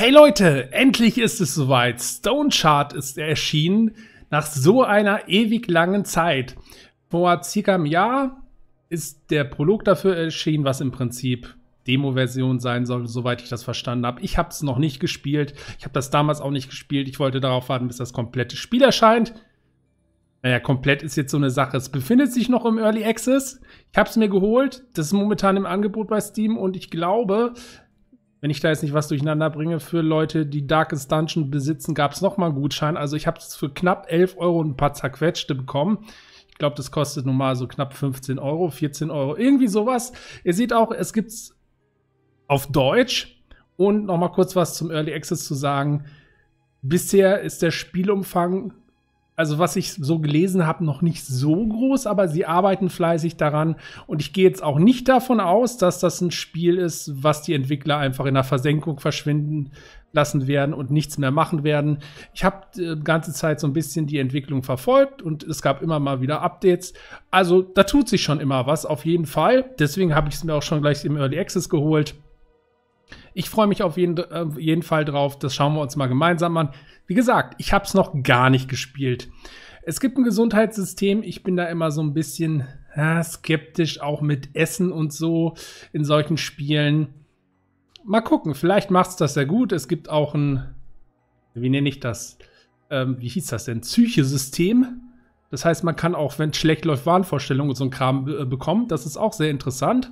Hey Leute, endlich ist es soweit. Stone Chart ist erschienen nach so einer ewig langen Zeit. Vor circa einem Jahr ist der Prolog dafür erschienen, was im Prinzip Demo-Version sein soll, soweit ich das verstanden habe. Ich habe es noch nicht gespielt. Ich habe das damals auch nicht gespielt. Ich wollte darauf warten, bis das komplette Spiel erscheint. Naja, komplett ist jetzt so eine Sache. Es befindet sich noch im Early Access. Ich habe es mir geholt. Das ist momentan im Angebot bei Steam und ich glaube, wenn ich da jetzt nicht was durcheinander bringe, für Leute, die Darkest Dungeon besitzen, gab es nochmal einen Gutschein. Also ich habe es für knapp 11 Euro und ein paar zerquetschte bekommen. Ich glaube, das kostet nun mal so knapp 15 Euro, 14 Euro, irgendwie sowas. Ihr seht auch, es gibt's auf Deutsch. Und nochmal kurz was zum Early Access zu sagen. Bisher ist der Spielumfang also was ich so gelesen habe, noch nicht so groß, aber sie arbeiten fleißig daran. Und ich gehe jetzt auch nicht davon aus, dass das ein Spiel ist, was die Entwickler einfach in der Versenkung verschwinden lassen werden und nichts mehr machen werden. Ich habe die äh, ganze Zeit so ein bisschen die Entwicklung verfolgt und es gab immer mal wieder Updates. Also da tut sich schon immer was, auf jeden Fall. Deswegen habe ich es mir auch schon gleich im Early Access geholt. Ich freue mich auf jeden, auf äh, jeden Fall drauf. Das schauen wir uns mal gemeinsam an. Wie gesagt, ich habe es noch gar nicht gespielt. Es gibt ein Gesundheitssystem. Ich bin da immer so ein bisschen ja, äh, skeptisch, auch mit Essen und so in solchen Spielen. Mal gucken, vielleicht macht es das ja gut. Es gibt auch ein, wie nenne ich das? Ähm, wie hieß das denn? Psychesystem. Das heißt, man kann auch, wenn es schlecht läuft, Wahnvorstellungen und so ein Kram äh, bekommen. Das ist auch sehr interessant.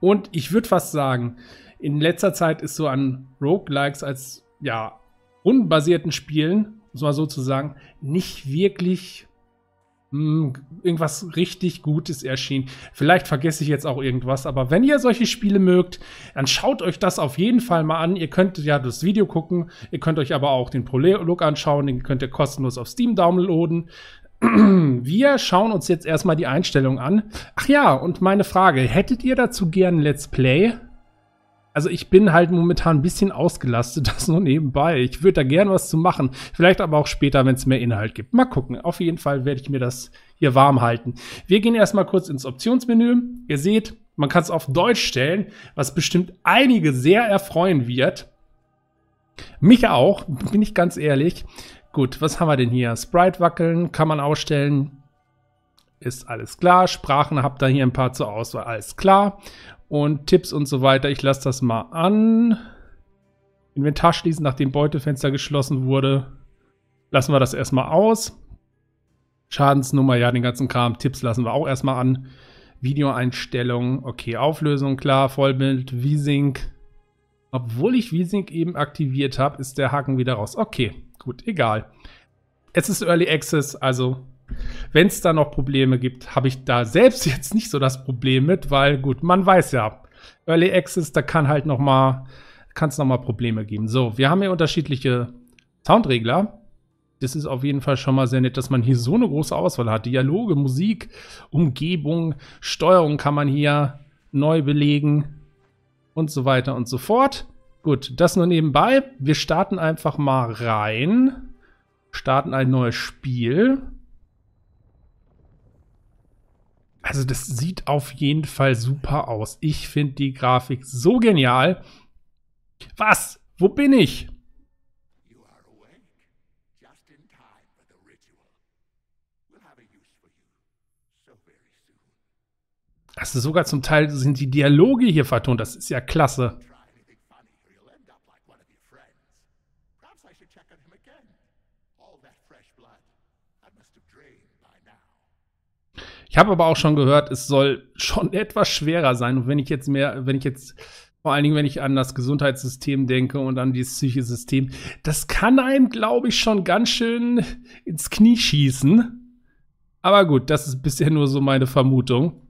Und ich würde fast sagen, in letzter Zeit ist so an Roguelikes als ja unbasierten Spielen, um es mal nicht wirklich mh, hm, irgendwas richtig Gutes erschienen. Vielleicht vergesse ich jetzt auch irgendwas, aber wenn ihr solche Spiele mögt, dann schaut euch das auf jeden Fall mal an. Ihr könnt ja das Video gucken, ihr könnt euch aber auch den Prolog anschauen, den könnt ihr kostenlos auf Steam downloaden. Wir schauen uns jetzt erstmal die Einstellung an. Ach ja, und meine Frage, hättet ihr dazu gern Let's Play? also ich bin halt momentan ein bisschen ausgelastet, das nur nebenbei. Ich würde da gern was zu machen. Vielleicht aber auch später, wenn es mehr Inhalt gibt. Mal gucken. Auf jeden Fall werde ich mir das hier warm halten. Wir gehen erstmal kurz ins Optionsmenü. Ihr seht, man kann es auf Deutsch stellen, was bestimmt einige sehr erfreuen wird. Mich auch, bin ich ganz ehrlich. Gut, was haben wir denn hier? Sprite wackeln, kann man ausstellen. Ist alles klar. Sprachen habt ihr hier ein paar zur Auswahl. Alles klar und Tipps und so weiter. Ich lasse das mal an. Inventar schließen, nachdem Beutefenster geschlossen wurde. Lassen wir das erstmal aus. Schadensnummer, ja, den ganzen Kram. Tipps lassen wir auch erstmal an. Videoeinstellungen, okay, Auflösung, klar, Vollbild, V-Sync. Obwohl ich V-Sync eben aktiviert habe, ist der Haken wieder raus. Okay, gut, egal. Es ist Early Access, also wenn es da noch Probleme gibt, habe ich da selbst jetzt nicht so das Problem mit, weil gut, man weiß ja, Early Access, da kann halt noch mal, kann es noch mal Probleme geben. So, wir haben hier unterschiedliche Soundregler. Das ist auf jeden Fall schon mal sehr nett, dass man hier so eine große Auswahl hat. Dialoge, Musik, Umgebung, Steuerung kann man hier neu belegen und so weiter und so fort. Gut, das nur nebenbei. Wir starten einfach mal rein. Starten ein neues Spiel. Also das sieht auf jeden Fall super aus. Ich finde die Grafik so genial. Was? Wo bin ich? Also sogar zum Teil sind die Dialoge hier vertont. Das ist ja klasse. Ich habe aber auch schon gehört, es soll schon etwas schwerer sein. Und wenn ich jetzt mehr, wenn ich jetzt vor allen Dingen, wenn ich an das Gesundheitssystem denke und an dieses psychische System. Das kann einem, glaube ich, schon ganz schön ins Knie schießen. Aber gut, das ist bisher nur so meine Vermutung.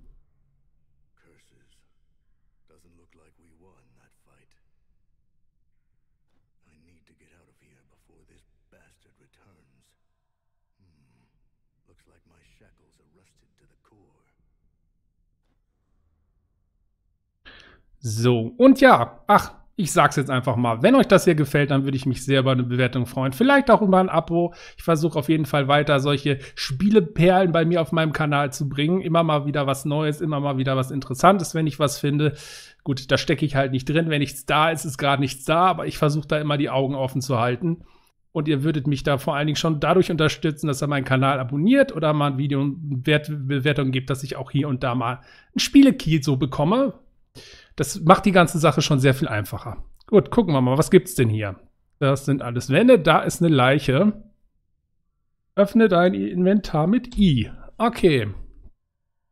So, und ja, ach, ich sag's jetzt einfach mal. Wenn euch das hier gefällt, dann würde ich mich sehr über eine Bewertung freuen. Vielleicht auch über ein Abo. Ich versuche auf jeden Fall weiter solche Spieleperlen bei mir auf meinem Kanal zu bringen. Immer mal wieder was Neues, immer mal wieder was Interessantes, wenn ich was finde. Gut, da stecke ich halt nicht drin. Wenn nichts da ist, ist gerade nichts da, aber ich versuche da immer die Augen offen zu halten. Und ihr würdet mich da vor allen Dingen schon dadurch unterstützen, dass ihr meinen Kanal abonniert oder mal ein Video und Bewertung gibt, dass ich auch hier und da mal ein Spielekiel so bekomme. Das macht die ganze Sache schon sehr viel einfacher. Gut, gucken wir mal, was gibt's denn hier? Das sind alles Wände, da ist eine Leiche. Öffne dein Inventar mit I. Okay.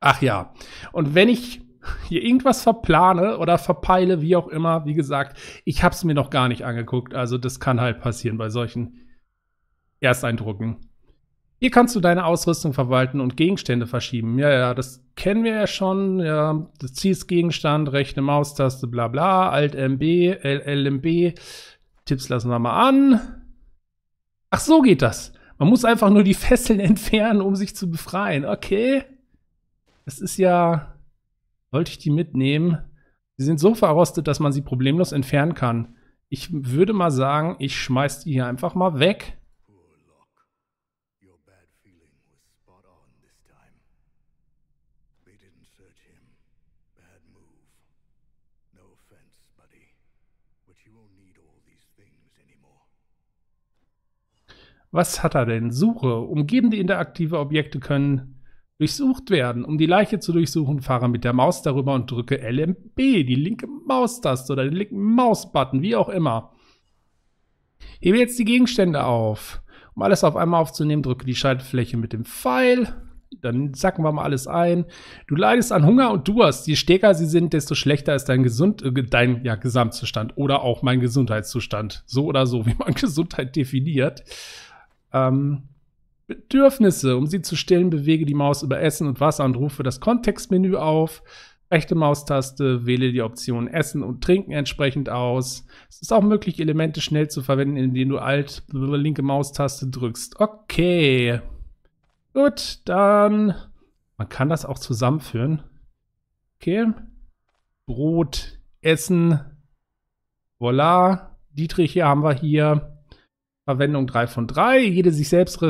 Ach ja. Und wenn ich hier irgendwas verplane oder verpeile, wie auch immer, wie gesagt, ich habe es mir noch gar nicht angeguckt. Also das kann halt passieren bei solchen Ersteindrucken. Hier kannst du deine Ausrüstung verwalten und Gegenstände verschieben. Ja, ja, das kennen wir ja schon. Ja, das ziehst Gegenstand, rechte Maustaste, bla bla, Alt MB, LLMB. Tipps lassen wir mal an. Ach, so geht das. Man muss einfach nur die Fesseln entfernen, um sich zu befreien. Okay. Das ist ja. Sollte ich die mitnehmen? Sie sind so verrostet, dass man sie problemlos entfernen kann. Ich würde mal sagen, ich schmeiß die hier einfach mal weg. Was hat er denn? Suche. Umgebende interaktive Objekte können durchsucht werden. Um die Leiche zu durchsuchen, fahre mit der Maus darüber und drücke LMB, die linke Maustaste oder den linken Mausbutton, wie auch immer. Hebe jetzt die Gegenstände auf. Um alles auf einmal aufzunehmen, drücke die Schaltfläche mit dem Pfeil. Dann sacken wir mal alles ein. Du leidest an Hunger und Durst. Je stärker sie sind, desto schlechter ist dein, Gesund äh, dein ja, Gesamtzustand oder auch mein Gesundheitszustand. So oder so, wie man Gesundheit definiert ähm, Bedürfnisse, um sie zu stillen, bewege die Maus über Essen und Wasser und rufe das Kontextmenü auf. Rechte Maustaste, wähle die Option Essen und Trinken entsprechend aus. Es ist auch möglich, Elemente schnell zu verwenden, indem du Alt linke Maustaste drückst. Okay. Gut, dann. Man kann das auch zusammenführen. Okay. Brot, Essen. Voila. Dietrich hier haben wir hier. Verwendung 3 von 3, jede sich selbst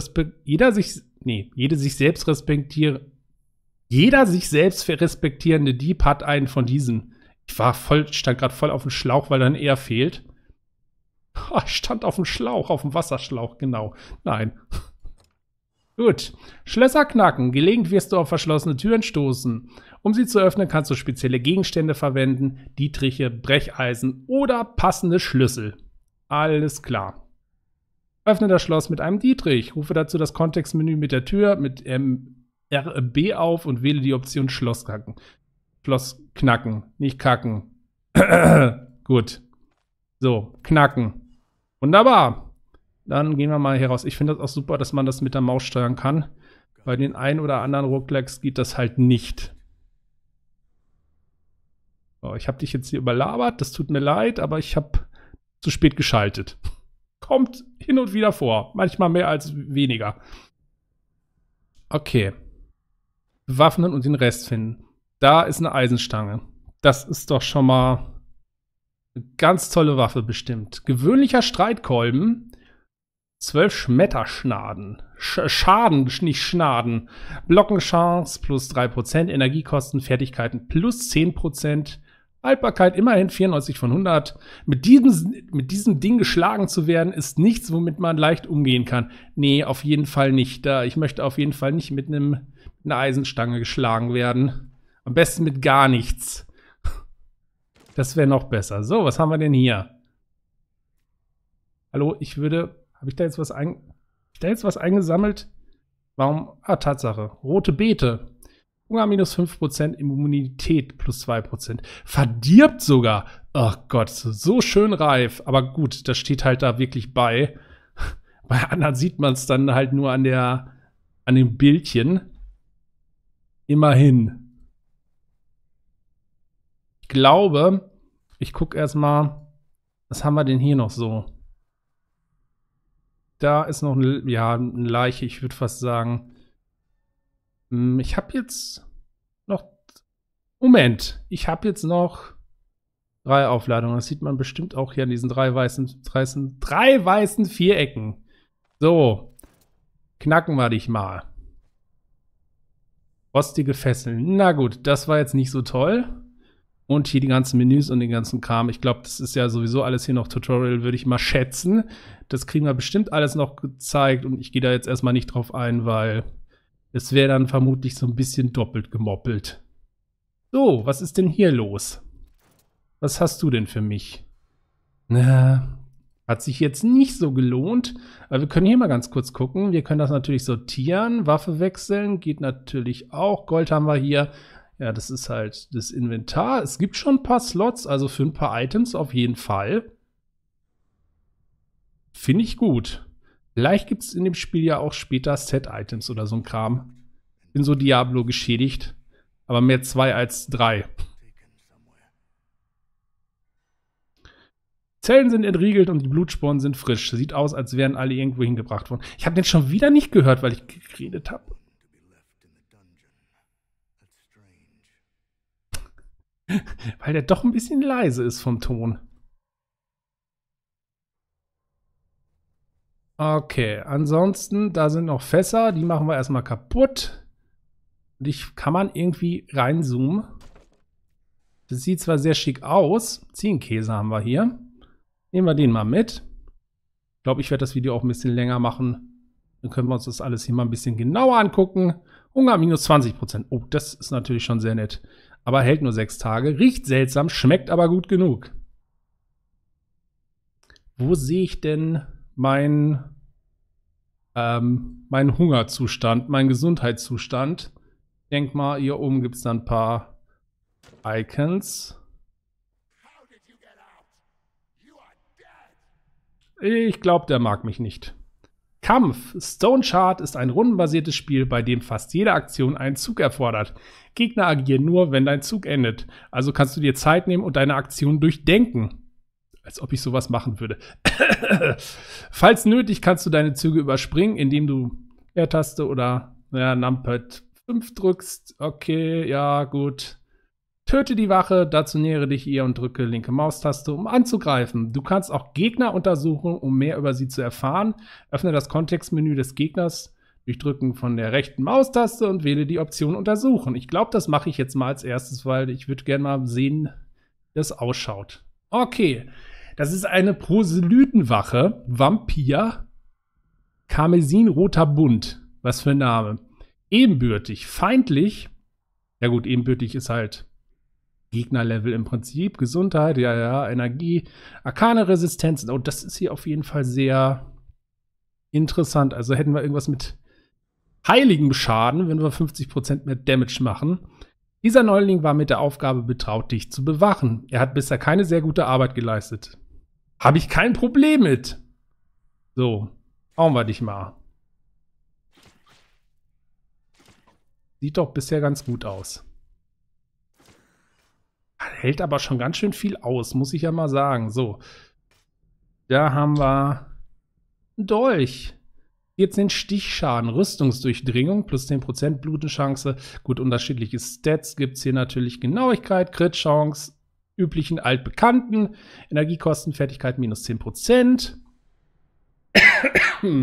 jeder sich, nee, jede sich selbst respektiere, jeder sich selbst respektierende Dieb hat einen von diesen. Ich war voll, stand gerade voll auf dem Schlauch, weil dann er fehlt. Ich stand auf dem Schlauch, auf dem Wasserschlauch, genau. Nein. Gut. Schlösser knacken. Gelegentlich wirst du auf verschlossene Türen stoßen. Um sie zu öffnen, kannst du spezielle Gegenstände verwenden, Dietriche, Brecheisen oder passende Schlüssel. Alles klar. Öffne das Schloss mit einem Dietrich. Rufe dazu das Kontextmenü mit der Tür mit ähm, RB auf und wähle die Option Schloss knacken. Schloss knacken, nicht kacken. Gut. So, knacken. Wunderbar. Dann gehen wir mal hier raus. Ich finde das auch super, dass man das mit der Maus steuern kann. Bei den ein oder anderen Rucklecks geht das halt nicht. So, ich habe dich jetzt hier überlabert. Das tut mir leid, aber ich habe zu spät geschaltet kommt hin und wieder vor. Manchmal mehr als weniger. Okay. Bewaffnen und den Rest finden. Da ist eine Eisenstange. Das ist doch schon mal eine ganz tolle Waffe bestimmt. Gewöhnlicher Streitkolben. Zwölf Schmetterschnaden. Sch Schaden, nicht Schnaden. Blockenchance plus 3%, Energiekosten, Fertigkeiten plus 10%, Haltbarkeit immerhin 94 von 100. Mit diesem, mit diesem Ding geschlagen zu werden, ist nichts, womit man leicht umgehen kann. Nee, auf jeden Fall nicht. Da ich möchte auf jeden Fall nicht mit einem, einer Eisenstange geschlagen werden. Am besten mit gar nichts. Das wäre noch besser. So, was haben wir denn hier? Hallo, ich würde... Habe ich da jetzt was ein, da jetzt was eingesammelt? Warum? Ah, Tatsache. Rote Beete. Hunger minus 5%, Immunität plus 2%. Verdirbt sogar. Oh Gott, so schön reif. Aber gut, das steht halt da wirklich bei. Bei anderen sieht man es dann halt nur an der, an dem Bildchen. Immerhin. Ich glaube, ich gucke erstmal, was haben wir denn hier noch so? Da ist noch ein, ja, eine Leiche, ich würde fast sagen. Hm, ich habe jetzt noch. Moment, ich habe jetzt noch drei Aufladungen. Das sieht man bestimmt auch hier an diesen drei weißen, weißen, drei weißen Vierecken. So, knacken wir dich mal. Rostige Fesseln. Na gut, das war jetzt nicht so toll. Und hier die ganzen Menüs und den ganzen Kram. Ich glaube, das ist ja sowieso alles hier noch Tutorial, würde ich mal schätzen. Das kriegen wir bestimmt alles noch gezeigt und ich gehe da jetzt erstmal nicht drauf ein, weil es wäre dann vermutlich so ein bisschen doppelt gemoppelt. So, was ist denn hier los? Was hast du denn für mich? Na, hat sich jetzt nicht so gelohnt. Aber wir können hier mal ganz kurz gucken. Wir können das natürlich sortieren. Waffe wechseln geht natürlich auch. Gold haben wir hier. Ja, das ist halt das Inventar. Es gibt schon ein paar Slots, also für ein paar Items auf jeden Fall. Finde ich gut. Vielleicht gibt es in dem Spiel ja auch später Set-Items oder so ein Kram. Bin so Diablo geschädigt. Aber mehr zwei als drei. Zellen sind entriegelt und die Blutsporen sind frisch. Sieht aus, als wären alle irgendwo hingebracht worden. Ich habe den schon wieder nicht gehört, weil ich geredet habe. weil der doch ein bisschen leise ist vom Ton. Okay, ansonsten, da sind noch Fässer, die machen wir erstmal kaputt. Und ich kann man irgendwie reinzoomen. Das sieht zwar sehr schick aus. Ziegenkäse haben wir hier. Nehmen wir den mal mit. Ich glaube, ich werde das Video auch ein bisschen länger machen. Dann können wir uns das alles hier mal ein bisschen genauer angucken. Hunger minus 20%. Oh, das ist natürlich schon sehr nett. Aber hält nur sechs Tage. Riecht seltsam, schmeckt aber gut genug. Wo sehe ich denn mein, ähm, mein Hungerzustand, mein Gesundheitszustand. Denk mal, hier oben gibt es dann ein paar Icons. Ich glaube, der mag mich nicht. Kampf. Stone Shard ist ein rundenbasiertes Spiel, bei dem fast jede Aktion einen Zug erfordert. Gegner agieren nur, wenn dein Zug endet. Also kannst du dir Zeit nehmen und deine Aktion durchdenken als ob ich sowas machen würde. Falls nötig, kannst du deine Züge überspringen, indem du R-Taste oder ja, Numpad 5 drückst. Okay, ja, gut. Töte die Wache, dazu nähere dich ihr und drücke linke Maustaste, um anzugreifen. Du kannst auch Gegner untersuchen, um mehr über sie zu erfahren. Öffne das Kontextmenü des Gegners durch Drücken von der rechten Maustaste und wähle die Option Untersuchen. Ich glaube, das mache ich jetzt mal als erstes, weil ich würde gerne mal sehen, wie das ausschaut. Okay, das ist eine Proselytenwache, Vampir, Roter Bund. Was für ein Name. Ebenbürtig, feindlich. Ja gut, ebenbürtig ist halt Gegnerlevel im Prinzip. Gesundheit, ja, ja, Energie, arkane Resistenz. Oh, das ist hier auf jeden Fall sehr interessant. Also hätten wir irgendwas mit heiligem Schaden, wenn wir 50% mehr Damage machen. Dieser Neuling war mit der Aufgabe betraut, dich zu bewachen. Er hat bisher keine sehr gute Arbeit geleistet. Habe ich kein Problem mit. So, hauen wir dich mal. Sieht doch bisher ganz gut aus. Hält aber schon ganz schön viel aus, muss ich ja mal sagen. So, da haben wir einen Dolch. Jetzt den Stichschaden, Rüstungsdurchdringung plus 10% Blutenschance. Gut, unterschiedliche Stats gibt es hier natürlich. Genauigkeit, Crit-Chance, üblichen altbekannten. Energiekosten, Fertigkeit minus 10%.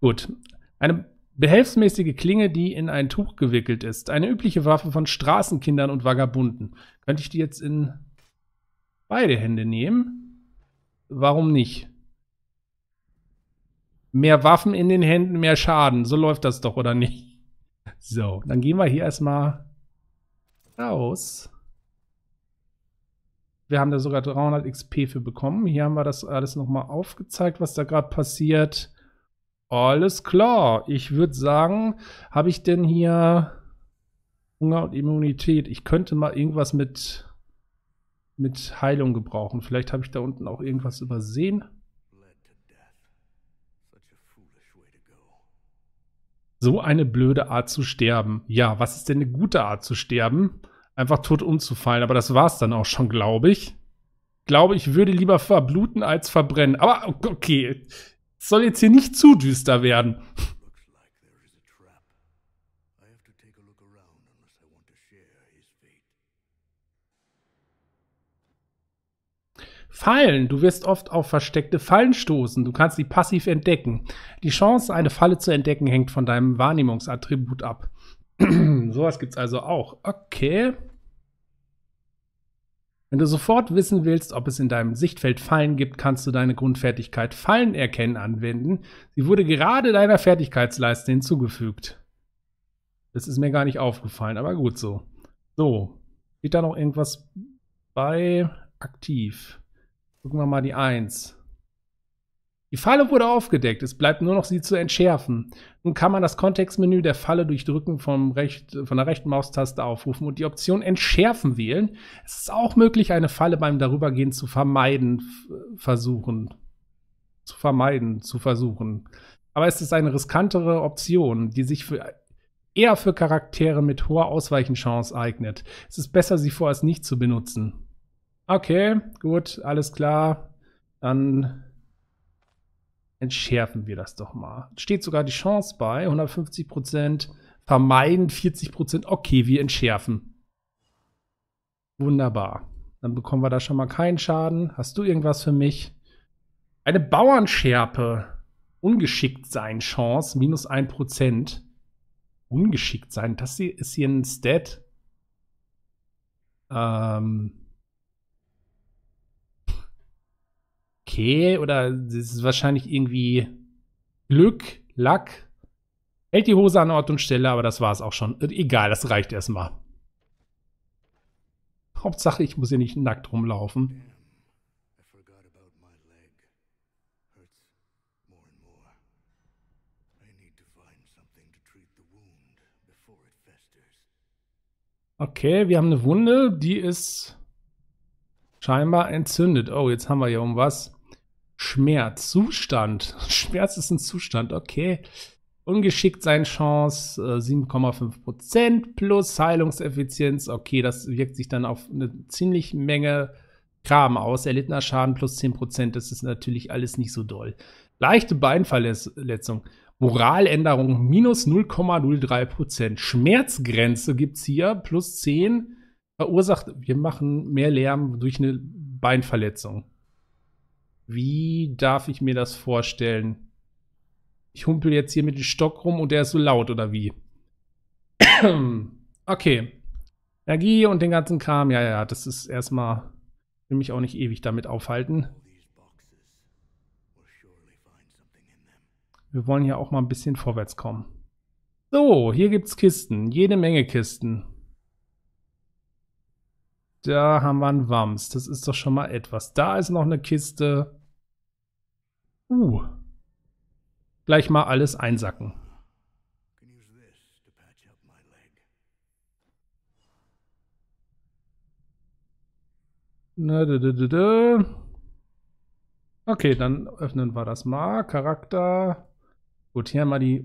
Gut. Eine behelfsmäßige Klinge, die in ein Tuch gewickelt ist. Eine übliche Waffe von Straßenkindern und Vagabunden. Könnte ich die jetzt in beide Hände nehmen? Warum nicht? Mehr Waffen in den Händen, mehr Schaden. So läuft das doch, oder nicht? So, dann gehen wir hier erstmal raus. Wir haben da sogar 300 XP für bekommen. Hier haben wir das alles nochmal aufgezeigt, was da gerade passiert. Alles klar. Ich würde sagen, habe ich denn hier Hunger und Immunität? Ich könnte mal irgendwas mit, mit Heilung gebrauchen. Vielleicht habe ich da unten auch irgendwas übersehen. So eine blöde Art zu sterben. Ja, was ist denn eine gute Art zu sterben? einfach tot umzufallen. Aber das war's dann auch schon, glaube ich. Glaube ich, würde lieber verbluten als verbrennen. Aber okay, soll jetzt hier nicht zu düster werden. Fallen. Du wirst oft auf versteckte Fallen stoßen. Du kannst sie passiv entdecken. Die Chance, eine Falle zu entdecken, hängt von deinem Wahrnehmungsattribut ab. Sowas gibt es also auch. Okay. Wenn du sofort wissen willst, ob es in deinem Sichtfeld Fallen gibt, kannst du deine Grundfertigkeit Fallen erkennen anwenden. Sie wurde gerade deiner Fertigkeitsleiste hinzugefügt. Das ist mir gar nicht aufgefallen, aber gut so. So, steht da noch irgendwas bei aktiv? Gucken wir mal die 1. Die Falle wurde aufgedeckt, es bleibt nur noch sie zu entschärfen. Nun kann man das Kontextmenü der Falle durch Drücken vom Recht, von der rechten Maustaste aufrufen und die Option Entschärfen wählen. Es ist auch möglich, eine Falle beim Darübergehen zu vermeiden versuchen. Zu vermeiden, zu versuchen. Aber es ist eine riskantere Option, die sich für, eher für Charaktere mit hoher Ausweichenchance eignet. Es ist besser, sie vorerst nicht zu benutzen. Okay, gut, alles klar. Dann entschärfen wir das doch mal. Steht sogar die Chance bei 150 Prozent vermeiden, 40 Prozent, okay, wir entschärfen. Wunderbar. Dann bekommen wir da schon mal keinen Schaden. Hast du irgendwas für mich? Eine Bauernschärpe. Ungeschickt sein Chance, minus 1%. Ungeschickt sein, das hier ist hier ein Stat. Ähm, okay oder es ist wahrscheinlich irgendwie Glück, Lack. Hält die Hose an Ort und Stelle, aber das war es auch schon. Egal, das reicht erstmal. Hauptsache, ich muss hier nicht nackt rumlaufen. Okay, wir haben eine Wunde, die ist scheinbar entzündet. Oh, jetzt haben wir hier um was. Schmerz, Zustand. Schmerz ist ein Zustand, okay. Ungeschickt sein Chance, 7,5% äh, plus Heilungseffizienz. Okay, das wirkt sich dann auf eine ziemlich Menge Kram aus. Erlittener Schaden plus 10%, das ist natürlich alles nicht so doll. Leichte Beinverletzung. Moraländerung minus 0,03%. Schmerzgrenze gibt es hier plus 10. Verursacht, wir machen mehr Lärm durch eine Beinverletzung. Wie darf ich mir das vorstellen? Ich humpel jetzt hier mit dem Stock rum und der ist so laut, oder wie? okay. Energie und den ganzen Kram, ja, ja, das ist erstmal, Ich will mich auch nicht ewig damit aufhalten. Wir wollen ja auch mal ein bisschen vorwärts kommen. So, hier gibt es Kisten, jede Menge Kisten. Da haben wir einen Wams, das ist doch schon mal etwas. Da ist noch eine Kiste. Uh. Gleich mal alles einsacken. Okay, dann öffnen wir das mal. Charakter. Gut, hier haben die.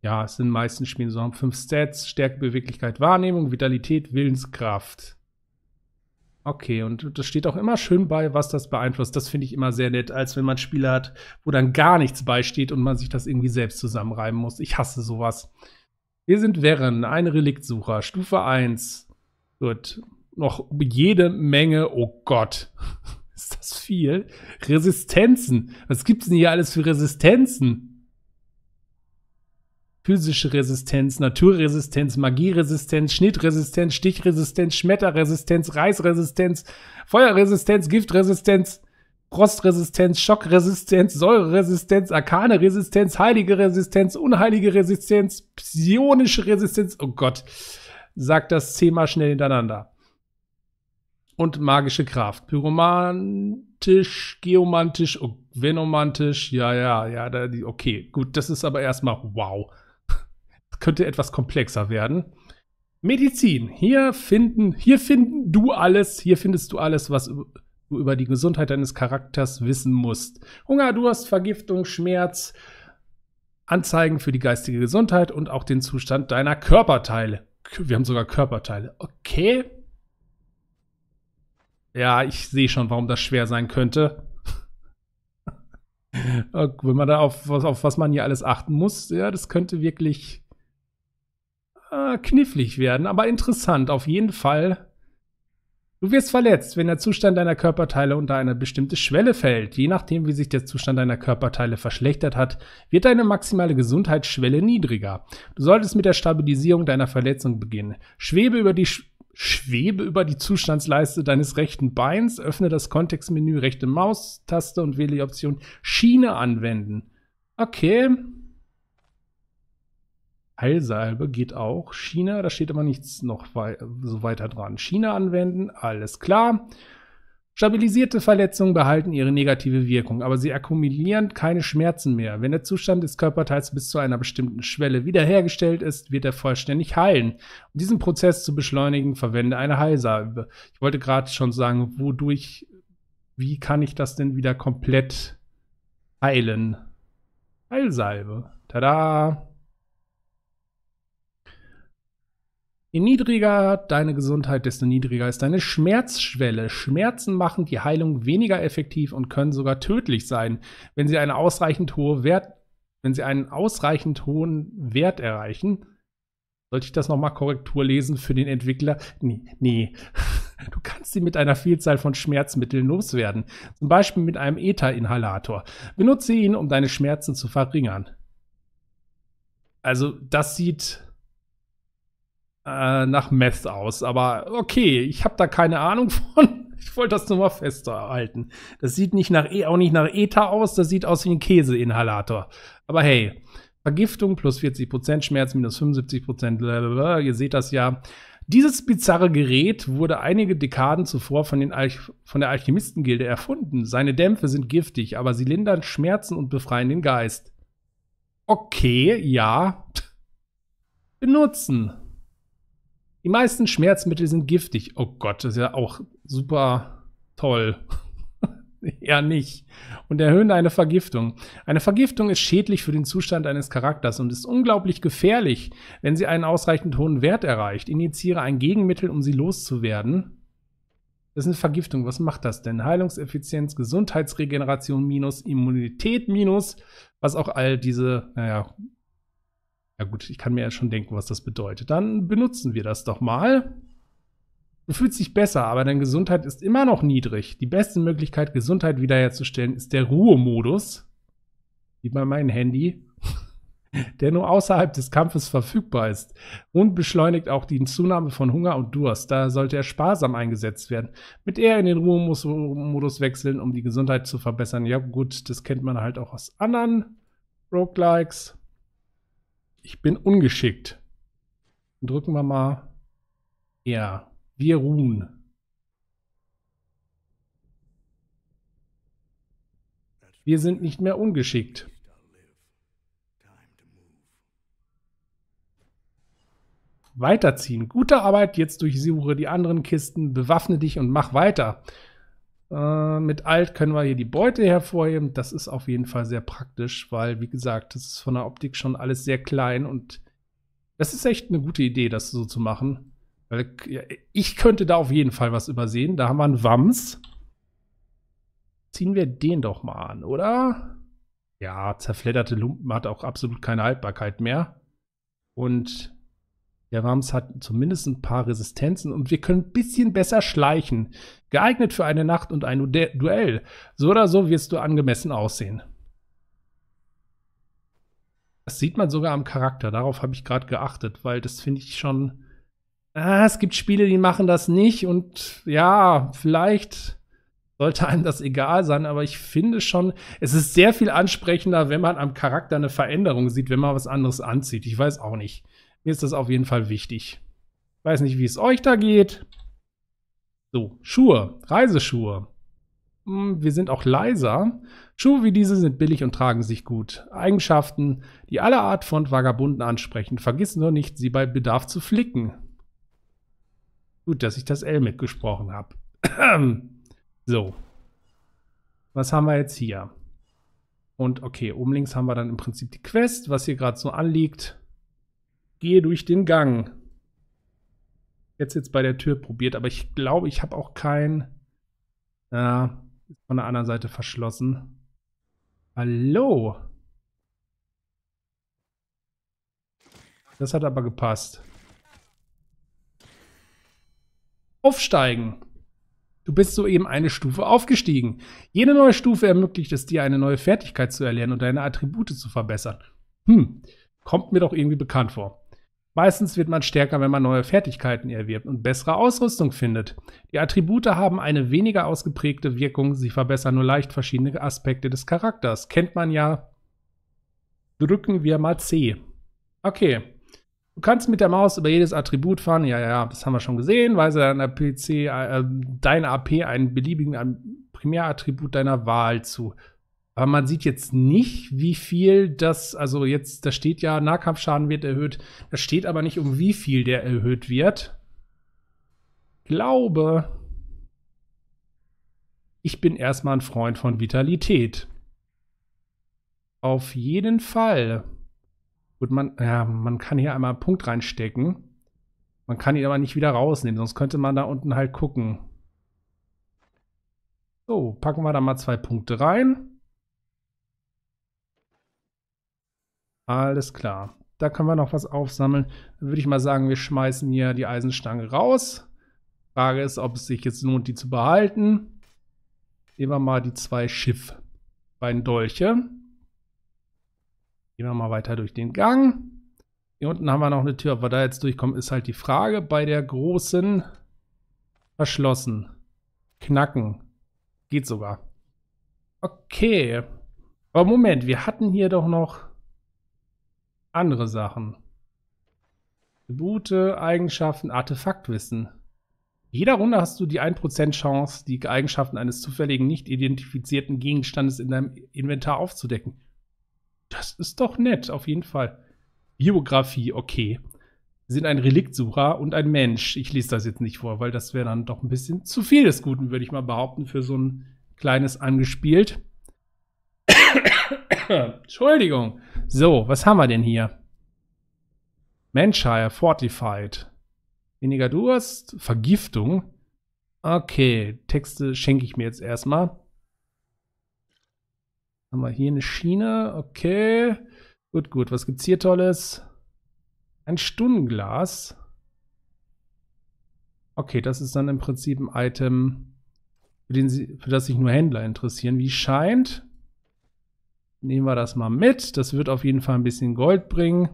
Ja, es sind meistens Spiele so haben fünf Stats: Stärke, Beweglichkeit, Wahrnehmung, Vitalität, Willenskraft. Okay, und das steht auch immer schön bei, was das beeinflusst. Das finde ich immer sehr nett, als wenn man Spiele hat, wo dann gar nichts beisteht und man sich das irgendwie selbst zusammenreiben muss. Ich hasse sowas. Wir sind Verren, ein Reliktsucher, Stufe 1. Gut, noch jede Menge, oh Gott, ist das viel. Resistenzen. Was gibt es denn hier alles für Resistenzen? physische Resistenz, Naturresistenz, Magieresistenz, Schnittresistenz, Stichresistenz, Schmetterresistenz, Reißresistenz, Feuerresistenz, Giftresistenz, Rostresistenz, Schockresistenz, Säureresistenz, arkane Resistenz, heilige Resistenz, unheilige Resistenz, psionische Resistenz. Oh Gott, sagt das zehnmal schnell hintereinander. Und magische Kraft. Pyromantisch, geomantisch, oh, venomantisch, ja, ja, ja, okay. Gut, das ist aber erstmal wow könnte etwas komplexer werden. Medizin. Hier finden, hier finden du alles, hier findest du alles, was du über die Gesundheit deines Charakters wissen musst. Hunger, Durst, Vergiftung, Schmerz, Anzeigen für die geistige Gesundheit und auch den Zustand deiner Körperteile. Wir haben sogar Körperteile. Okay. Ja, ich sehe schon, warum das schwer sein könnte. Wenn man da auf, auf was man hier alles achten muss, ja, das könnte wirklich äh, knifflig werden, aber interessant auf jeden Fall. Du wirst verletzt, wenn der Zustand deiner Körperteile unter eine bestimmte Schwelle fällt. Je nachdem, wie sich der Zustand deiner Körperteile verschlechtert hat, wird deine maximale Gesundheitsschwelle niedriger. Du solltest mit der Stabilisierung deiner Verletzung beginnen. Schwebe über die Sch Schwebe über die Zustandsleiste deines rechten Beins, öffne das Kontextmenü rechte Maustaste und wähle die Option Schiene anwenden. Okay, Heilsalbe geht auch. China, da steht aber nichts noch wei so weiter dran. China anwenden, alles klar. Stabilisierte Verletzungen behalten ihre negative Wirkung, aber sie akkumulieren keine Schmerzen mehr. Wenn der Zustand des Körperteils bis zu einer bestimmten Schwelle wiederhergestellt ist, wird er vollständig heilen. Um diesen Prozess zu beschleunigen, verwende eine Heilsalbe. Ich wollte gerade schon sagen, wodurch, wie kann ich das denn wieder komplett heilen? Heilsalbe. Tada! Je niedriger deine Gesundheit, desto niedriger ist deine Schmerzschwelle. Schmerzen machen die Heilung weniger effektiv und können sogar tödlich sein, wenn sie einen ausreichend hohen Wert, wenn sie einen ausreichend hohen Wert erreichen. Sollte ich das nochmal Korrektur lesen für den Entwickler? Nee, nee. Du kannst sie mit einer Vielzahl von Schmerzmitteln loswerden. Zum Beispiel mit einem Ether-Inhalator. Benutze ihn, um deine Schmerzen zu verringern. Also, das sieht äh, nach Meth aus. Aber okay, ich habe da keine Ahnung von. Ich wollte das nur mal festhalten. Das sieht nicht nach e auch nicht nach Ether aus, das sieht aus wie ein Käseinhalator. Aber hey, Vergiftung plus 40%, Schmerz minus 75%, blablabla, ihr seht das ja. Dieses bizarre Gerät wurde einige Dekaden zuvor von, den Alch von der Alchemistengilde erfunden. Seine Dämpfe sind giftig, aber sie lindern Schmerzen und befreien den Geist. Okay, ja. Benutzen. Die meisten Schmerzmittel sind giftig. Oh Gott, das ist ja auch super toll. ja, nicht. Und erhöhen eine Vergiftung. Eine Vergiftung ist schädlich für den Zustand eines Charakters und ist unglaublich gefährlich, wenn sie einen ausreichend hohen Wert erreicht. Initiiere ein Gegenmittel, um sie loszuwerden. Das ist eine Vergiftung. Was macht das denn? Heilungseffizienz, Gesundheitsregeneration minus, Immunität minus, was auch all diese, naja, ja gut, ich kann mir ja schon denken, was das bedeutet. Dann benutzen wir das doch mal. Du fühlst dich besser, aber deine Gesundheit ist immer noch niedrig. Die beste Möglichkeit, Gesundheit wiederherzustellen, ist der Ruhemodus. Wie bei meinem Handy. der nur außerhalb des Kampfes verfügbar ist und beschleunigt auch die Zunahme von Hunger und Durst. Da sollte er sparsam eingesetzt werden. Mit eher in den Ruhemodus wechseln, um die Gesundheit zu verbessern. Ja gut, das kennt man halt auch aus anderen Roguelikes. Ich bin ungeschickt. Dann drücken wir mal Ja, Wir ruhen. Wir sind nicht mehr ungeschickt. Weiterziehen. Gute Arbeit. Jetzt durchsuche die anderen Kisten, bewaffne dich und mach weiter. Äh, mit Alt können wir hier die Beute hervorheben. Das ist auf jeden Fall sehr praktisch, weil, wie gesagt, das ist von der Optik schon alles sehr klein und das ist echt eine gute Idee, das so zu machen. Weil ja, ich könnte da auf jeden Fall was übersehen. Da haben wir einen Wams. Ziehen wir den doch mal an, oder? Ja, zerfledderte Lumpen hat auch absolut keine Haltbarkeit mehr. Und der Rams hat zumindest ein paar Resistenzen und wir können ein bisschen besser schleichen. Geeignet für eine Nacht und ein Duell. So oder so wirst du angemessen aussehen. Das sieht man sogar am Charakter. Darauf habe ich gerade geachtet, weil das finde ich schon. Ah, es gibt Spiele, die machen das nicht und ja, vielleicht sollte einem das egal sein, aber ich finde schon, es ist sehr viel ansprechender, wenn man am Charakter eine Veränderung sieht, wenn man was anderes anzieht. Ich weiß auch nicht. Mir ist das auf jeden Fall wichtig. Weiß nicht, wie es euch da geht. So, Schuhe, Reiseschuhe. Hm, wir sind auch leiser. Schuhe wie diese sind billig und tragen sich gut. Eigenschaften, die alle Art von Vagabunden ansprechen. Vergiss nur nicht, sie bei Bedarf zu flicken. Gut, dass ich das L mitgesprochen habe. so. Was haben wir jetzt hier? Und okay, oben links haben wir dann im Prinzip die Quest, was hier gerade so anliegt gehe durch den Gang. Jetzt jetzt bei der Tür probiert, aber ich glaube, ich habe auch kein. Ja, ist von der anderen Seite verschlossen. Hallo. Das hat aber gepasst. Aufsteigen. Du bist soeben eine Stufe aufgestiegen. Jede neue Stufe ermöglicht es dir, eine neue Fertigkeit zu erlernen und deine Attribute zu verbessern. Hm, kommt mir doch irgendwie bekannt vor. Meistens wird man stärker, wenn man neue Fertigkeiten erwirbt und bessere Ausrüstung findet. Die Attribute haben eine weniger ausgeprägte Wirkung, sie verbessern nur leicht verschiedene Aspekte des Charakters. Kennt man ja. Drücken wir mal C. Okay. Du kannst mit der Maus über jedes Attribut fahren. Ja, ja, das haben wir schon gesehen. Weise deiner PC, äh, deiner AP einen beliebigen Primärattribut deiner Wahl zu. Aber man sieht jetzt nicht, wie viel das, also jetzt, da steht ja, Nahkampfschaden wird erhöht. Da steht aber nicht, um wie viel der erhöht wird. Glaube. Ich bin erstmal ein Freund von Vitalität. Auf jeden Fall. Gut, man, ja, man kann hier einmal einen Punkt reinstecken. Man kann ihn aber nicht wieder rausnehmen, sonst könnte man da unten halt gucken. So, packen wir da mal zwei Punkte rein. Alles klar. Da können wir noch was aufsammeln. Dann würde ich mal sagen, wir schmeißen hier die Eisenstange raus. Frage ist, ob es sich jetzt lohnt, die zu behalten. Nehmen wir mal die zwei Schiff, beiden Dolche. Gehen wir mal weiter durch den Gang. Hier unten haben wir noch eine Tür. Ob wir da jetzt durchkommen, ist halt die Frage. Bei der großen verschlossen. Knacken. Geht sogar. Okay. Aber Moment, wir hatten hier doch noch andere Sachen. Gute Eigenschaften, Artefaktwissen. Jeder Runde hast du die 1% Chance, die Eigenschaften eines zufälligen, nicht identifizierten Gegenstandes in deinem Inventar aufzudecken. Das ist doch nett, auf jeden Fall. Biografie, okay. sind ein Reliktsucher und ein Mensch. Ich lese das jetzt nicht vor, weil das wäre dann doch ein bisschen zu viel des Guten, würde ich mal behaupten, für so ein kleines angespielt. Entschuldigung. So, was haben wir denn hier? Menschheit, Fortified. Weniger Durst, Vergiftung. Okay, Texte schenke ich mir jetzt erstmal. Haben wir hier eine Schiene? Okay. Gut, gut. Was gibt's hier Tolles? Ein Stundenglas. Okay, das ist dann im Prinzip ein Item, für, den, für das sich nur Händler interessieren, wie scheint. Nehmen wir das mal mit. Das wird auf jeden Fall ein bisschen Gold bringen.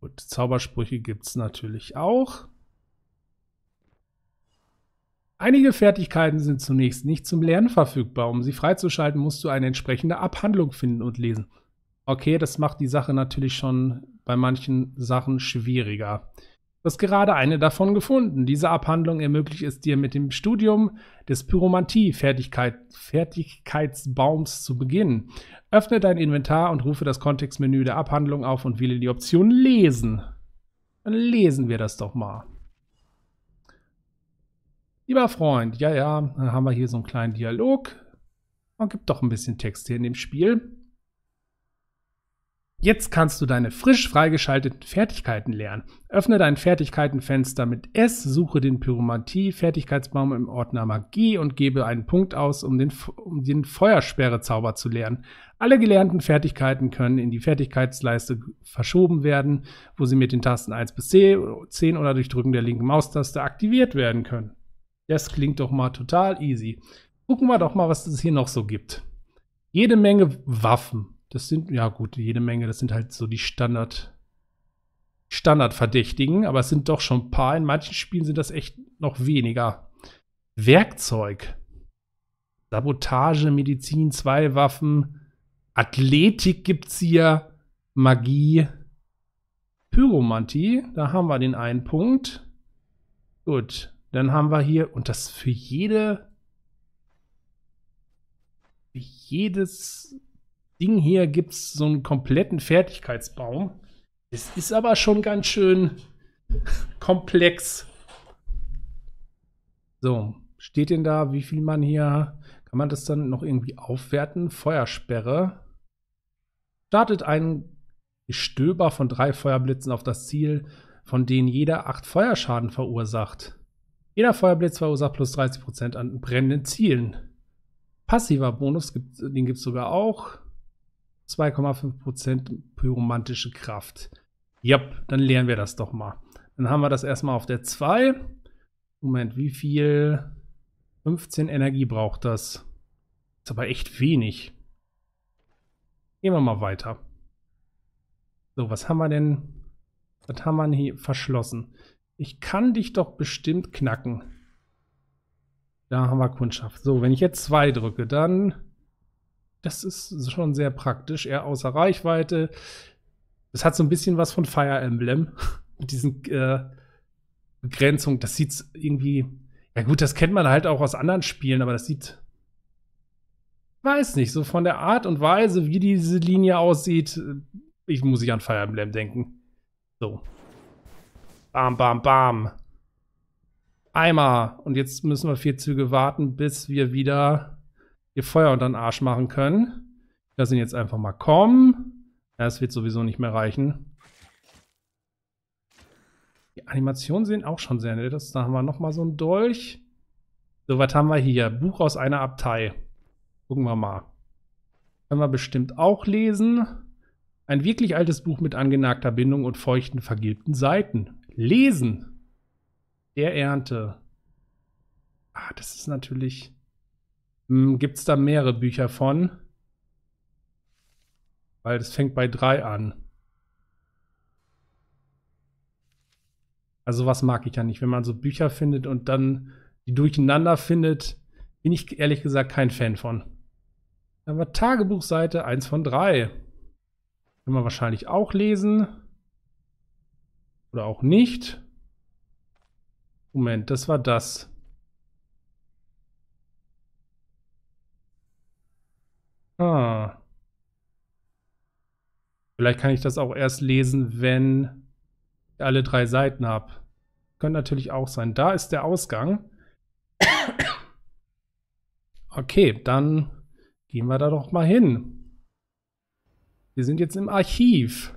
Gut, Zaubersprüche gibt es natürlich auch. Einige Fertigkeiten sind zunächst nicht zum Lernen verfügbar. Um sie freizuschalten, musst du eine entsprechende Abhandlung finden und lesen. Okay, das macht die Sache natürlich schon bei manchen Sachen schwieriger. Du hast gerade eine davon gefunden. Diese Abhandlung ermöglicht es dir, mit dem Studium des Pyromantie-Fertigkeitsbaums zu beginnen. Öffne dein Inventar und rufe das Kontextmenü der Abhandlung auf und wähle die Option Lesen. Dann lesen wir das doch mal. Lieber Freund, ja, ja, dann haben wir hier so einen kleinen Dialog. Man gibt doch ein bisschen Text hier in dem Spiel. Jetzt kannst du deine frisch freigeschalteten Fertigkeiten lernen. Öffne dein Fertigkeitenfenster mit S, suche den Pyromantie-Fertigkeitsbaum im Ordner Magie und gebe einen Punkt aus, um den, um den Feuersperre-Zauber zu lernen. Alle gelernten Fertigkeiten können in die Fertigkeitsleiste verschoben werden, wo sie mit den Tasten 1 bis 10 oder durch Drücken der linken Maustaste aktiviert werden können. Das klingt doch mal total easy. Gucken wir doch mal, was es hier noch so gibt. Jede Menge Waffen das sind, ja gut, jede Menge, das sind halt so die Standard, Standardverdächtigen, aber es sind doch schon ein paar. In manchen Spielen sind das echt noch weniger. Werkzeug. Sabotage, Medizin, zwei Waffen, Athletik gibt's hier, Magie, Pyromantie, da haben wir den einen Punkt. Gut, dann haben wir hier, und das für jede, für jedes Ding hier gibt es so einen kompletten Fertigkeitsbaum. Es ist aber schon ganz schön komplex. So, steht denn da, wie viel man hier. Kann man das dann noch irgendwie aufwerten? Feuersperre. Startet ein Gestöber von drei Feuerblitzen auf das Ziel, von denen jeder acht Feuerschaden verursacht. Jeder Feuerblitz verursacht plus 30% an brennenden Zielen. Passiver Bonus, gibt, den gibt es sogar auch. 2,5% pyromantische Kraft. Jep, dann lernen wir das doch mal. Dann haben wir das erstmal auf der 2. Moment, wie viel? 15 Energie braucht das. Ist aber echt wenig. Gehen wir mal weiter. So, was haben wir denn? Was haben wir hier verschlossen? Ich kann dich doch bestimmt knacken. Da haben wir Kundschaft. So, wenn ich jetzt 2 drücke, dann das ist schon sehr praktisch, eher außer Reichweite. Es hat so ein bisschen was von Fire Emblem. Mit diesen äh, Begrenzungen, das sieht irgendwie. Ja, gut, das kennt man halt auch aus anderen Spielen, aber das sieht. Weiß nicht, so von der Art und Weise, wie diese Linie aussieht, äh, ich muss ich an Fire Emblem denken. So. Bam, bam, bam. Eimer. Und jetzt müssen wir vier Züge warten, bis wir wieder ihr Feuer unter den Arsch machen können. Ich lasse ihn jetzt einfach mal kommen. Das wird sowieso nicht mehr reichen. Die Animationen sehen auch schon sehr nett aus. Da haben wir nochmal so einen Dolch. So, was haben wir hier? Buch aus einer Abtei. Gucken wir mal. Können wir bestimmt auch lesen. Ein wirklich altes Buch mit angenagter Bindung und feuchten, vergilbten Seiten. Lesen! Der Ernte. Ah, das ist natürlich hm, Gibt es da mehrere Bücher von? Weil es fängt bei drei an. Also was mag ich ja nicht, wenn man so Bücher findet und dann die durcheinander findet, bin ich ehrlich gesagt kein Fan von. Aber Tagebuchseite 1 von 3. Kann man wahrscheinlich auch lesen. Oder auch nicht. Moment, das war das. Ah. Vielleicht kann ich das auch erst lesen, wenn ich alle drei Seiten habe. Könnte natürlich auch sein. Da ist der Ausgang. Okay, dann gehen wir da doch mal hin. Wir sind jetzt im Archiv.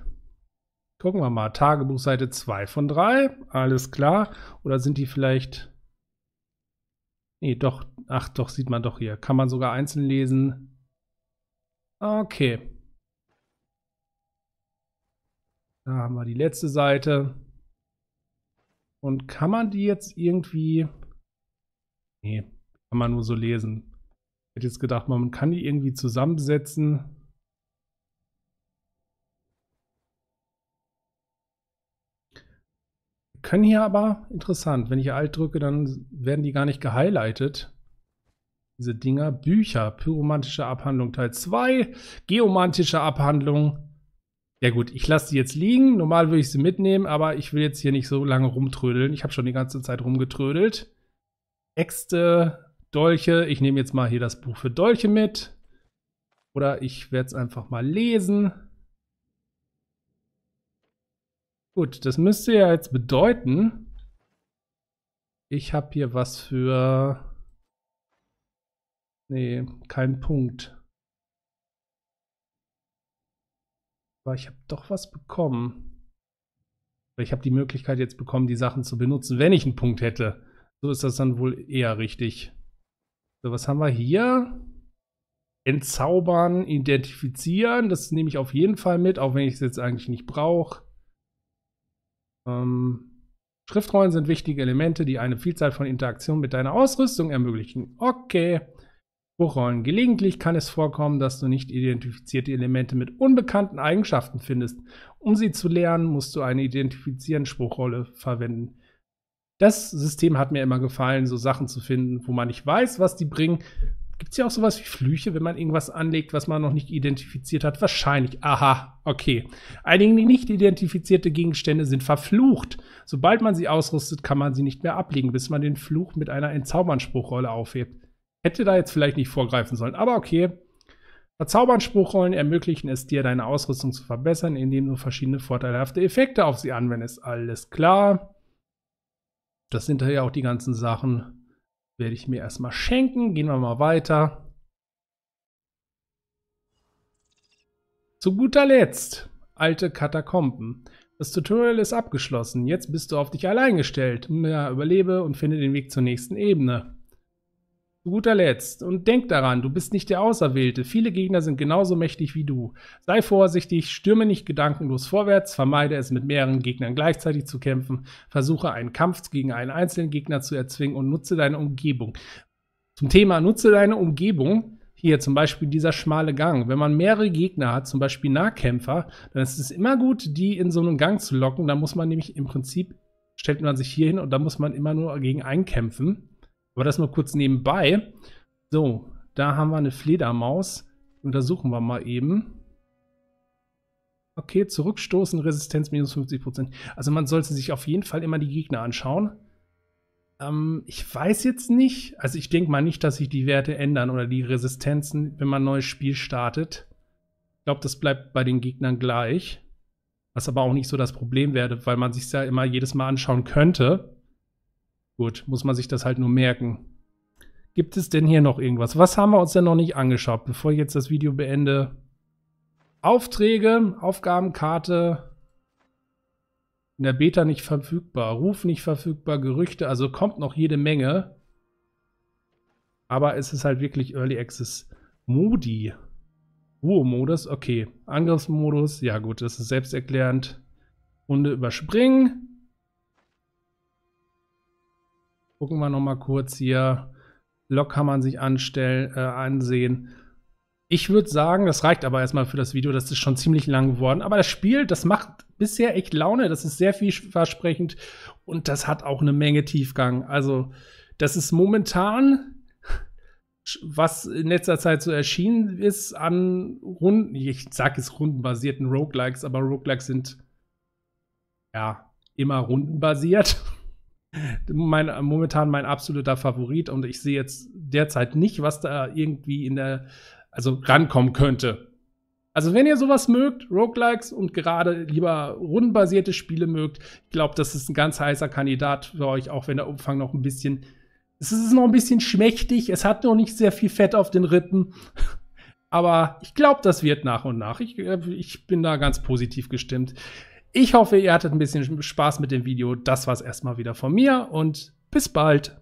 Gucken wir mal. Tagebuchseite 2 von 3. Alles klar. Oder sind die vielleicht... Nee, doch. Ach, doch, sieht man doch hier. Kann man sogar einzeln lesen. Okay. Da haben wir die letzte Seite. Und kann man die jetzt irgendwie... Nee, kann man nur so lesen. Ich hätte jetzt gedacht, man kann die irgendwie zusammensetzen. Wir können hier aber, interessant, wenn ich Alt drücke, dann werden die gar nicht gehighlightet diese Dinger. Bücher, pyromantische Abhandlung Teil 2, geomantische Abhandlung. Ja gut, ich lasse die jetzt liegen. Normal würde ich sie mitnehmen, aber ich will jetzt hier nicht so lange rumtrödeln. Ich habe schon die ganze Zeit rumgetrödelt. Äxte, Dolche. Ich nehme jetzt mal hier das Buch für Dolche mit. Oder ich werde es einfach mal lesen. Gut, das müsste ja jetzt bedeuten, ich habe hier was für Nee, kein Punkt. Aber ich habe doch was bekommen. Ich habe die Möglichkeit jetzt bekommen, die Sachen zu benutzen, wenn ich einen Punkt hätte. So ist das dann wohl eher richtig. So, was haben wir hier? Entzaubern, identifizieren. Das nehme ich auf jeden Fall mit, auch wenn ich es jetzt eigentlich nicht brauche. Ähm, Schriftrollen sind wichtige Elemente, die eine Vielzahl von Interaktionen mit deiner Ausrüstung ermöglichen. Okay. Spruchrollen. Gelegentlich kann es vorkommen, dass du nicht identifizierte Elemente mit unbekannten Eigenschaften findest. Um sie zu lernen, musst du eine identifizierende Spruchrolle verwenden. Das System hat mir immer gefallen, so Sachen zu finden, wo man nicht weiß, was die bringen. Gibt es ja auch sowas wie Flüche, wenn man irgendwas anlegt, was man noch nicht identifiziert hat? Wahrscheinlich. Aha, okay. Einige nicht identifizierte Gegenstände sind verflucht. Sobald man sie ausrüstet, kann man sie nicht mehr ablegen, bis man den Fluch mit einer Entzaubernspruchrolle aufhebt. Hätte da jetzt vielleicht nicht vorgreifen sollen, aber okay. Verzaubern Spruchrollen ermöglichen es dir, deine Ausrüstung zu verbessern, indem du verschiedene vorteilhafte Effekte auf sie anwendest. Alles klar. Das sind ja auch die ganzen Sachen. Werde ich mir erstmal schenken. Gehen wir mal weiter. Zu guter Letzt, alte Katakomben. Das Tutorial ist abgeschlossen. Jetzt bist du auf dich allein gestellt. Ja, überlebe und finde den Weg zur nächsten Ebene. Zu guter Letzt, und denk daran, du bist nicht der Auserwählte. Viele Gegner sind genauso mächtig wie du. Sei vorsichtig, stürme nicht gedankenlos vorwärts, vermeide es mit mehreren Gegnern gleichzeitig zu kämpfen, versuche einen Kampf gegen einen einzelnen Gegner zu erzwingen und nutze deine Umgebung. Zum Thema nutze deine Umgebung. Hier zum Beispiel dieser schmale Gang. Wenn man mehrere Gegner hat, zum Beispiel Nahkämpfer, dann ist es immer gut, die in so einen Gang zu locken. Da muss man nämlich im Prinzip, stellt man sich hier hin und da muss man immer nur gegen einen kämpfen. Aber das nur kurz nebenbei. So, da haben wir eine Fledermaus. Die untersuchen wir mal eben. Okay, zurückstoßen, Resistenz minus 50%. Also man sollte sich auf jeden Fall immer die Gegner anschauen. Ähm, ich weiß jetzt nicht, also ich denke mal nicht, dass sich die Werte ändern oder die Resistenzen, wenn man ein neues Spiel startet. Ich glaube, das bleibt bei den Gegnern gleich. Was aber auch nicht so das Problem wäre, weil man sich ja immer jedes Mal anschauen könnte. Gut, muss man sich das halt nur merken. Gibt es denn hier noch irgendwas? Was haben wir uns denn noch nicht angeschaut, bevor ich jetzt das Video beende? Aufträge, Aufgabenkarte. In der Beta nicht verfügbar, Ruf nicht verfügbar, Gerüchte, also kommt noch jede Menge. Aber es ist halt wirklich Early Access. Modi. Ruhemodus, okay. Angriffsmodus, ja gut, das ist selbsterklärend. Runde überspringen. Gucken wir nochmal kurz hier. Log kann man sich anstellen, äh, ansehen. Ich würde sagen, das reicht aber erstmal für das Video. Das ist schon ziemlich lang geworden. Aber das Spiel, das macht bisher echt Laune. Das ist sehr vielversprechend und das hat auch eine Menge Tiefgang. Also, das ist momentan, was in letzter Zeit so erschienen ist, an Runden, ich sag es rundenbasierten Roguelikes, aber Roguelikes sind ja immer rundenbasiert mein, momentan mein absoluter Favorit und ich sehe jetzt derzeit nicht, was da irgendwie in der, also rankommen könnte. Also wenn ihr sowas mögt, Roguelikes und gerade lieber rundenbasierte Spiele mögt, ich glaube, das ist ein ganz heißer Kandidat für euch, auch wenn der Umfang noch ein bisschen, es ist noch ein bisschen schmächtig, es hat noch nicht sehr viel Fett auf den Rippen, aber ich glaube, das wird nach und nach. Ich, äh, ich bin da ganz positiv gestimmt. Ich hoffe, ihr hattet ein bisschen Spaß mit dem Video. Das war es erstmal wieder von mir und bis bald.